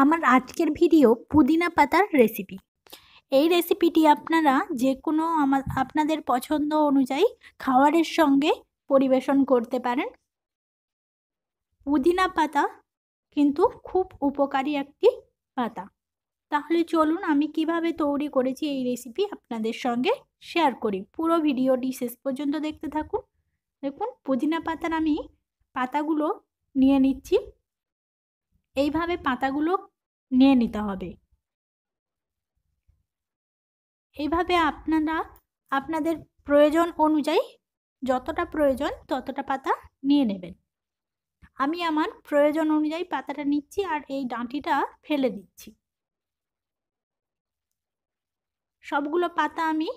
আমার আজকের ভিডিও পুদিনা পাতার রেসিপি এই রেসিপিটি আপনারা যে কোনো আমার আপনাদের পছন্দ অনুযায়ী খাবারের সঙ্গে পরিবেশন করতে পারেন পুদিনা পাতা কিন্তু খুব উপকারী একটি পাতা তাহলে চলুন আমি কিভাবে তৈরি করেছি এই রেসিপি আপনাদের সঙ্গে শেয়ার করি পুরো ভিডিওটি শেষ পর্যন্ত দেখতে থাকুন দেখুন পুদিনা পাতার আমি পাতাগুলো নিয়ে নিচ্ছি এইভাবে পাতাগুলো নিয়ে নিতে হবে এইভাবে আপনারা আপনাদের প্রয়োজন অনুযায়ী যতটা প্রয়োজন ততটা পাতা নিয়ে নেবেন আমি আমার প্রয়োজন অনুযায়ী পাতাটা নিচ্ছি আর এই ডাঁটিটা ফেলে দিচ্ছি সবগুলো পাতা আমি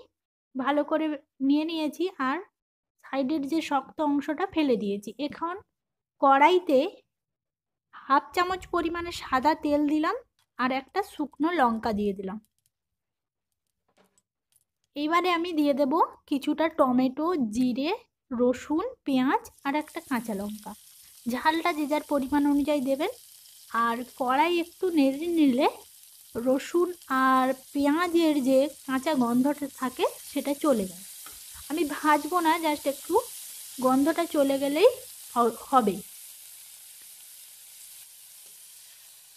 ভালো করে নিয়ে নিয়েছি আর সাইডের যে শক্ত অংশটা ফেলে দিয়েছি এখন কড়াইতে হাফ চামচ পরিমাণে সাদা তেল দিলাম আর একটা শুকনো লঙ্কা দিয়ে দিলাম এইবারে আমি দিয়ে দেব কিছুটা টমেটো জিরে রসুন পেঁয়াজ আর একটা কাঁচা লঙ্কা ঝালটা যে যার পরিমাণ অনুযায়ী দেবেন আর কড়াই একটু নেড়ে নিলে রসুন আর পেঁয়াজের যে কাঁচা গন্ধটা থাকে সেটা চলে যায় আমি ভাজবো না জাস্ট একটু গন্ধটা চলে গেলেই হবে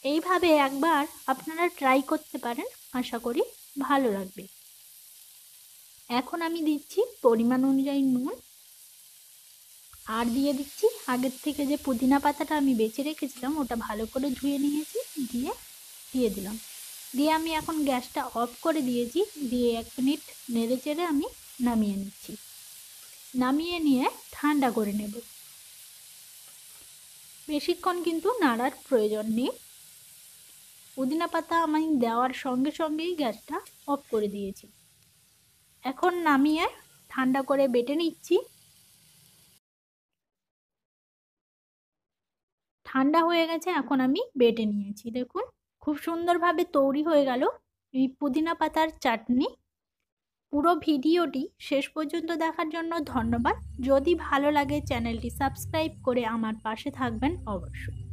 এইভাবে একবার আপনারা ট্রাই করতে পারেন আশা করি ভালো লাগবে এখন আমি দিচ্ছি পরিমাণ অনুযায়ী নুন আর দিয়ে দিচ্ছি আগের থেকে যে পুদিনা পাতাটা আমি বেছে রেখেছিলাম ওটা ভালো করে ধুয়ে নিয়েছি দিয়ে দিয়ে দিলাম দিয়ে আমি এখন গ্যাসটা অফ করে দিয়েছি দিয়ে এক মিনিট নেড়ে চেড়ে আমি নামিয়ে নিচ্ছি নামিয়ে নিয়ে ঠান্ডা করে নেব বেশিক্ষণ কিন্তু নাড়ার প্রয়োজন নেই পুদিনা পাতা আমি দেওয়ার সঙ্গে সঙ্গেই গ্যাসটা অফ করে দিয়েছি এখন নামিয়ে ঠান্ডা করে বেটে নিচ্ছি ঠান্ডা হয়ে গেছে এখন আমি বেটে নিয়েছি দেখুন খুব সুন্দরভাবে তৈরি হয়ে গেল এই পুদিনা পাতার চাটনি পুরো ভিডিওটি শেষ পর্যন্ত দেখার জন্য ধন্যবাদ যদি ভালো লাগে চ্যানেলটি সাবস্ক্রাইব করে আমার পাশে থাকবেন অবশ্যই